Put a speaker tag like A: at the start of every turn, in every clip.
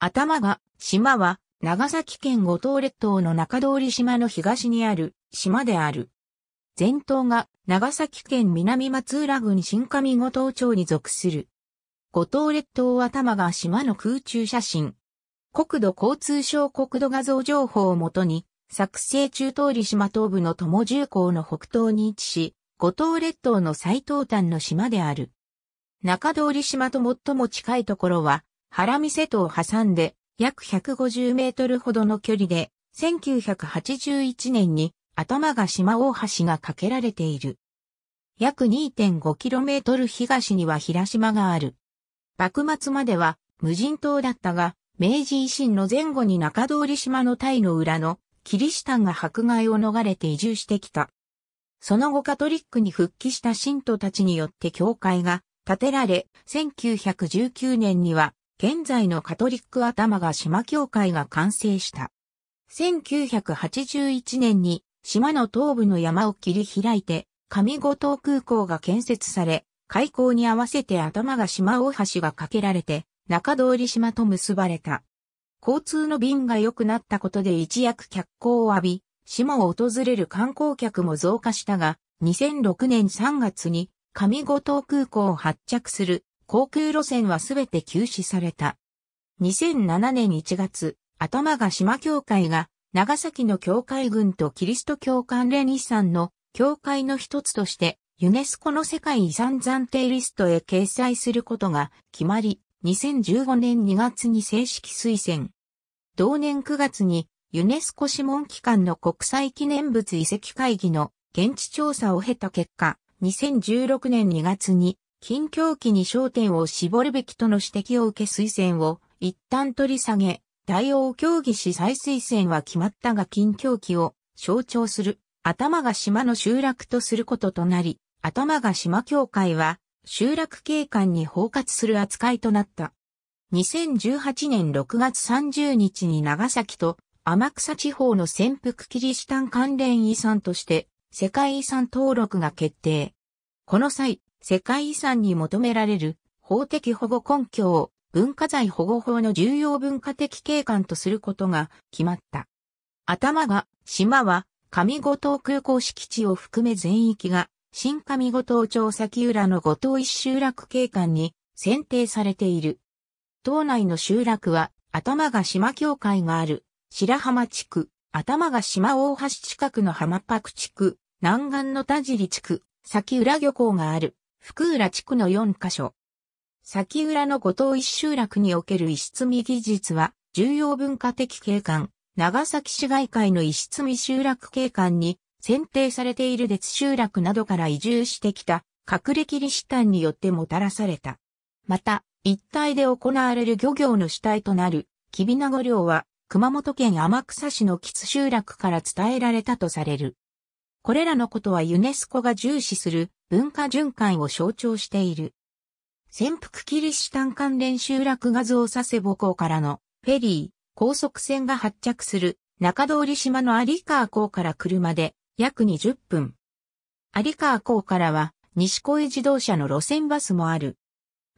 A: 頭が、島は、長崎県五島列島の中通り島の東にある島である。前頭が長崎県南松浦郡新上五島町に属する。五島列島頭が島の空中写真。国土交通省国土画像情報をもとに、作成中通り島東部の友重港の北東に位置し、五島列島の最東端の島である。中通り島と最も近いところは、原見瀬戸を挟んで約150メートルほどの距離で、1981年に頭が島大橋が架けられている。約2 5トル東には平島がある。幕末までは無人島だったが、明治維新の前後に中通島のタイの裏のキリシタンが迫害を逃れて移住してきた。その後カトリックに復帰した信徒たちによって教会が建てられ、1919年には現在のカトリック頭が島教会が完成した。1981年に島の東部の山を切り開いて、上五島空港が建設され、開港に合わせて頭が島大橋が架けられて、中通り島と結ばれた。交通の便が良くなったことで一躍脚光を浴び、島を訪れる観光客も増加したが、2006年3月に上五島空港を発着する航空路線はすべて休止された。2007年1月、頭が島教会が長崎の教会群とキリスト教関連遺産の教会の一つとしてユネスコの世界遺産暫定リストへ掲載することが決まり、2015年2月に正式推薦。同年9月にユネスコ諮問機関の国際記念物遺跡会議の現地調査を経た結果、2016年2月に近況期に焦点を絞るべきとの指摘を受け推薦を一旦取り下げ、対応を協議し再推薦は決まったが近況期を象徴する頭が島の集落とすることとなり、頭が島協会は集落景観に包括する扱いとなった。2018年6月30日に長崎と天草地方の潜伏キリシタン関連遺産として世界遺産登録が決定。この際、世界遺産に求められる法的保護根拠を文化財保護法の重要文化的景観とすることが決まった。頭が、島は、上五島空港敷地を含め全域が、新上五島町先浦の五島一集落景観に選定されている。島内の集落は、頭が島境会がある、白浜地区、頭が島大橋近くの浜パク地区、南岸の田尻地区、先浦漁港がある、福浦地区の4カ所。先浦の五島一集落における石積み技術は、重要文化的景観、長崎市外海の石積み集落景観に、選定されている列集落などから移住してきた、隠れキリシタンによってもたらされた。また、一帯で行われる漁業の主体となる、キビナゴ漁は、熊本県天草市の吉集落から伝えられたとされる。これらのことはユネスコが重視する文化循環を象徴している。潜伏キリシタン関連集落画像佐世保港からのフェリー、高速船が発着する中通島の有川港から車で約20分。有川港からは西小江自動車の路線バスもある。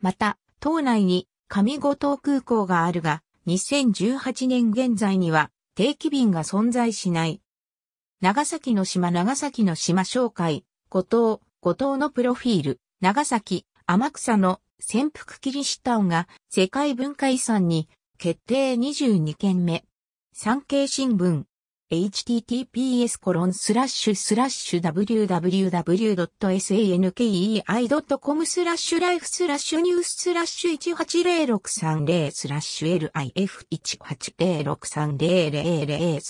A: また、島内に上五島空港があるが、2018年現在には定期便が存在しない。長崎の島長崎の島紹介、五島、後藤のプロフィール、長崎、天草の潜伏キリシタンが世界文化遺産に決定22件目。産経新聞 https コロンスラッシュスラッシュ www.sankei.com スラッシュライフスラッシュニューススラッシュ180630スラッシュ LIF1806300038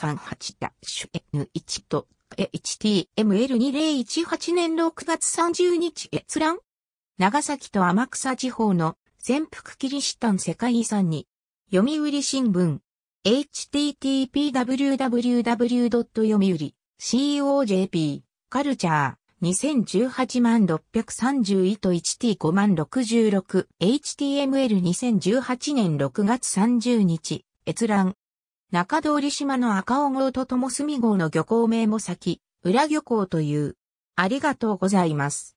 A: N1 と HTML2018 年6月30日閲覧長崎と天草地方の潜伏キリシタン世界遺産に読売新聞 http://www. 読売 .cojp カルチャー2018万631と 1t5 万 66html2018 年6月30日閲覧中通島の赤尾号と友住号の漁港名も先、裏漁港という。ありがとうございます。